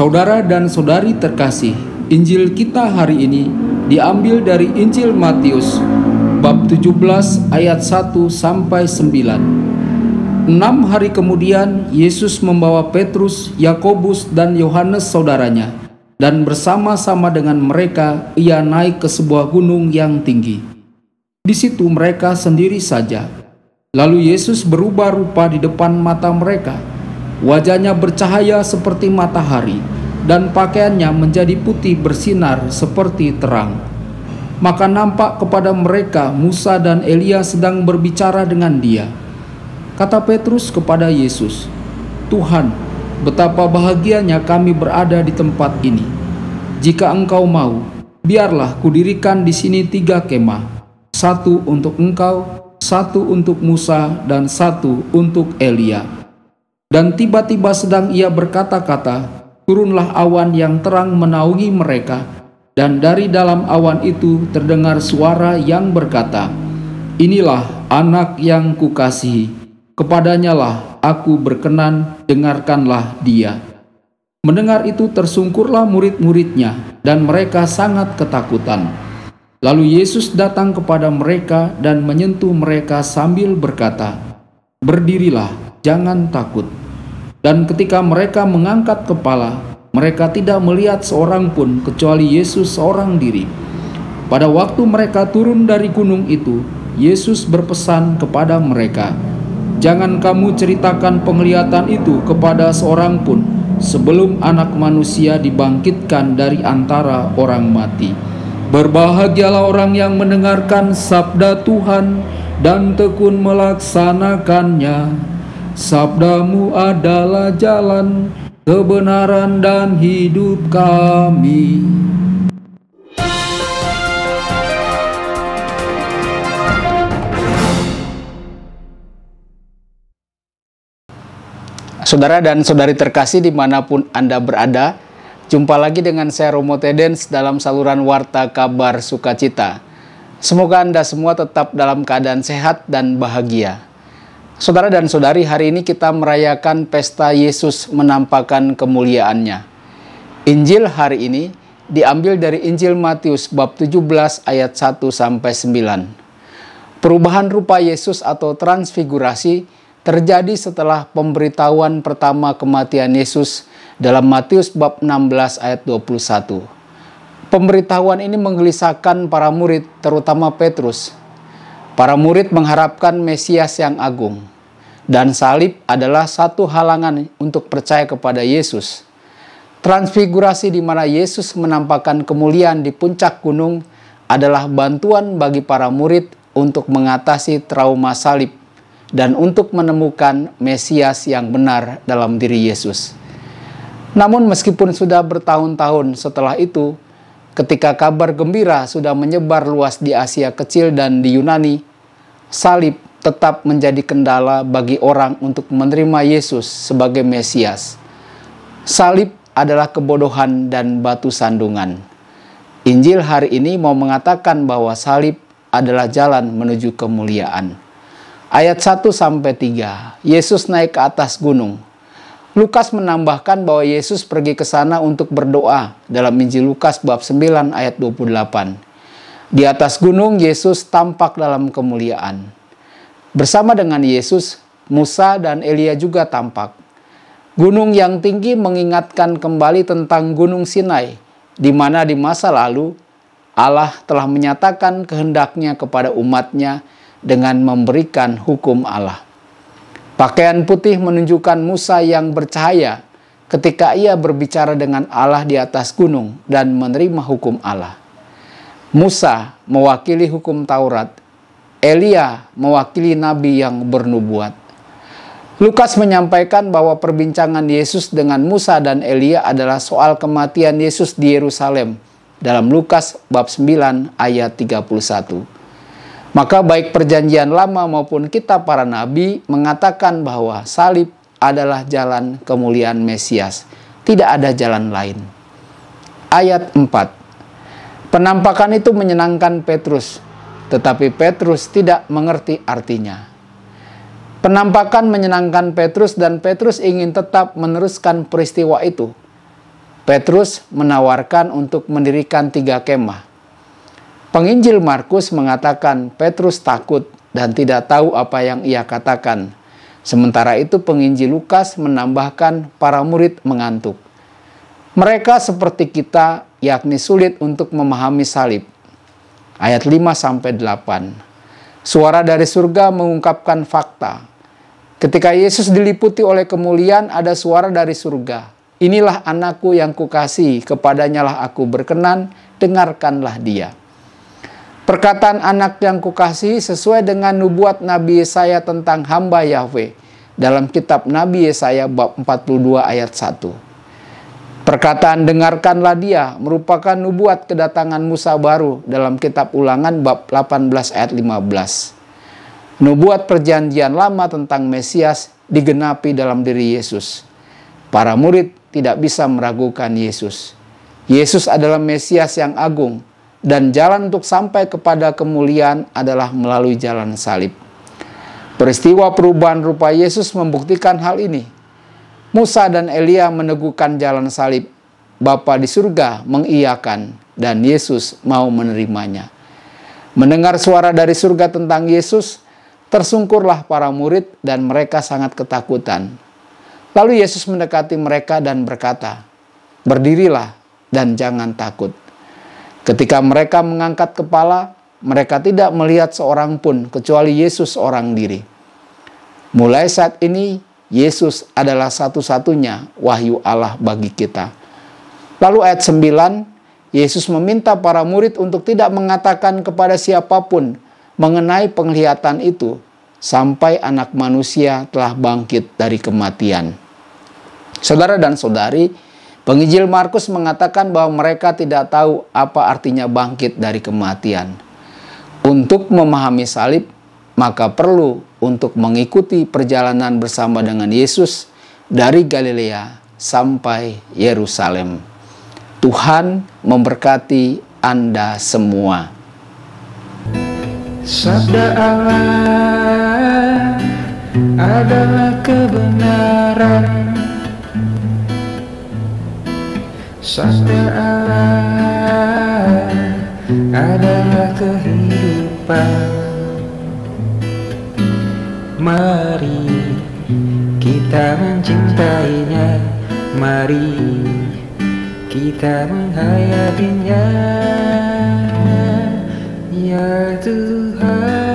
Saudara dan saudari terkasih, Injil kita hari ini diambil dari Injil Matius bab 17 ayat 1 sampai 9. Enam hari kemudian Yesus membawa Petrus, Yakobus, dan Yohanes saudaranya, dan bersama-sama dengan mereka ia naik ke sebuah gunung yang tinggi. Di situ mereka sendiri saja. Lalu Yesus berubah rupa di depan mata mereka. Wajahnya bercahaya seperti matahari dan pakaiannya menjadi putih bersinar seperti terang. Maka nampak kepada mereka Musa dan Elia sedang berbicara dengan dia. Kata Petrus kepada Yesus, "Tuhan, betapa bahagianya kami berada di tempat ini. Jika Engkau mau, biarlah kudirikan di sini tiga kemah, satu untuk Engkau, satu untuk Musa, dan satu untuk Elia." Dan tiba-tiba sedang ia berkata-kata, turunlah awan yang terang menaungi mereka, dan dari dalam awan itu terdengar suara yang berkata, Inilah anak yang kukasihi, kepadanyalah aku berkenan, dengarkanlah dia. Mendengar itu tersungkurlah murid-muridnya, dan mereka sangat ketakutan. Lalu Yesus datang kepada mereka dan menyentuh mereka sambil berkata, Berdirilah, jangan takut. Dan ketika mereka mengangkat kepala, mereka tidak melihat seorang pun kecuali Yesus seorang diri. Pada waktu mereka turun dari gunung itu, Yesus berpesan kepada mereka, "Jangan kamu ceritakan penglihatan itu kepada seorang pun sebelum Anak Manusia dibangkitkan dari antara orang mati." Berbahagialah orang yang mendengarkan sabda Tuhan dan tekun melaksanakannya. Sabdamu adalah jalan kebenaran dan hidup kami. Saudara dan saudari terkasih dimanapun Anda berada, jumpa lagi dengan saya Romo Tedens dalam saluran Warta Kabar Sukacita. Semoga Anda semua tetap dalam keadaan sehat dan bahagia. Saudara dan saudari, hari ini kita merayakan pesta Yesus menampakkan kemuliaannya. Injil hari ini diambil dari Injil Matius bab 17 ayat 1 sampai 9. Perubahan rupa Yesus atau transfigurasi terjadi setelah pemberitahuan pertama kematian Yesus dalam Matius bab 16 ayat 21. Pemberitahuan ini menggelisahkan para murid terutama Petrus Para murid mengharapkan Mesias yang agung, dan salib adalah satu halangan untuk percaya kepada Yesus. Transfigurasi di mana Yesus menampakkan kemuliaan di puncak gunung adalah bantuan bagi para murid untuk mengatasi trauma salib dan untuk menemukan Mesias yang benar dalam diri Yesus. Namun meskipun sudah bertahun-tahun setelah itu, ketika kabar gembira sudah menyebar luas di Asia Kecil dan di Yunani, salib tetap menjadi kendala bagi orang untuk menerima Yesus sebagai Mesias. Salib adalah kebodohan dan batu sandungan. Injil hari ini mau mengatakan bahwa salib adalah jalan menuju kemuliaan. Ayat 1 sampai 3, Yesus naik ke atas gunung. Lukas menambahkan bahwa Yesus pergi ke sana untuk berdoa dalam Injil Lukas bab 9 ayat 28. Di atas gunung, Yesus tampak dalam kemuliaan. Bersama dengan Yesus, Musa dan Elia juga tampak. Gunung yang tinggi mengingatkan kembali tentang Gunung Sinai, di mana di masa lalu Allah telah menyatakan kehendaknya kepada umatnya dengan memberikan hukum Allah. Pakaian putih menunjukkan Musa yang bercahaya ketika ia berbicara dengan Allah di atas gunung dan menerima hukum Allah. Musa mewakili hukum Taurat, Elia mewakili nabi yang bernubuat. Lukas menyampaikan bahwa perbincangan Yesus dengan Musa dan Elia adalah soal kematian Yesus di Yerusalem dalam Lukas bab 9 ayat 31. Maka baik perjanjian lama maupun kitab para nabi mengatakan bahwa salib adalah jalan kemuliaan Mesias. Tidak ada jalan lain. Ayat 4 Penampakan itu menyenangkan Petrus, tetapi Petrus tidak mengerti artinya. Penampakan menyenangkan Petrus, dan Petrus ingin tetap meneruskan peristiwa itu. Petrus menawarkan untuk mendirikan tiga kemah. Penginjil Markus mengatakan Petrus takut dan tidak tahu apa yang ia katakan. Sementara itu, penginjil Lukas menambahkan para murid mengantuk. Mereka seperti kita yakni sulit untuk memahami salib. Ayat 5 sampai 8. Suara dari surga mengungkapkan fakta. Ketika Yesus diliputi oleh kemuliaan ada suara dari surga. Inilah anakku yang kukasih, kepadanya lah aku berkenan, dengarkanlah dia. Perkataan anak yang kukasih sesuai dengan nubuat Nabi Yesaya tentang hamba Yahweh dalam kitab Nabi Yesaya bab 42 ayat 1. Perkataan dengarkanlah dia merupakan nubuat kedatangan Musa baru dalam kitab ulangan bab 18 ayat 15. Nubuat perjanjian lama tentang Mesias digenapi dalam diri Yesus. Para murid tidak bisa meragukan Yesus. Yesus adalah Mesias yang agung dan jalan untuk sampai kepada kemuliaan adalah melalui jalan salib. Peristiwa perubahan rupa Yesus membuktikan hal ini Musa dan Elia meneguhkan jalan salib. Bapa di surga mengiyakan dan Yesus mau menerimanya. Mendengar suara dari surga tentang Yesus, tersungkurlah para murid dan mereka sangat ketakutan. Lalu Yesus mendekati mereka dan berkata, "Berdirilah dan jangan takut." Ketika mereka mengangkat kepala, mereka tidak melihat seorang pun kecuali Yesus orang diri. Mulai saat ini, Yesus adalah satu-satunya wahyu Allah bagi kita. Lalu ayat 9, Yesus meminta para murid untuk tidak mengatakan kepada siapapun mengenai penglihatan itu sampai anak manusia telah bangkit dari kematian. Saudara dan saudari, penginjil Markus mengatakan bahwa mereka tidak tahu apa artinya bangkit dari kematian. Untuk memahami salib, maka perlu untuk mengikuti perjalanan bersama dengan Yesus dari Galilea sampai Yerusalem. Tuhan memberkati Anda semua. Sabda Allah adalah kebenaran. Sabda Allah adalah kehidupan. Mari kita mencintainya Mari kita menghayatinya Ya Tuhan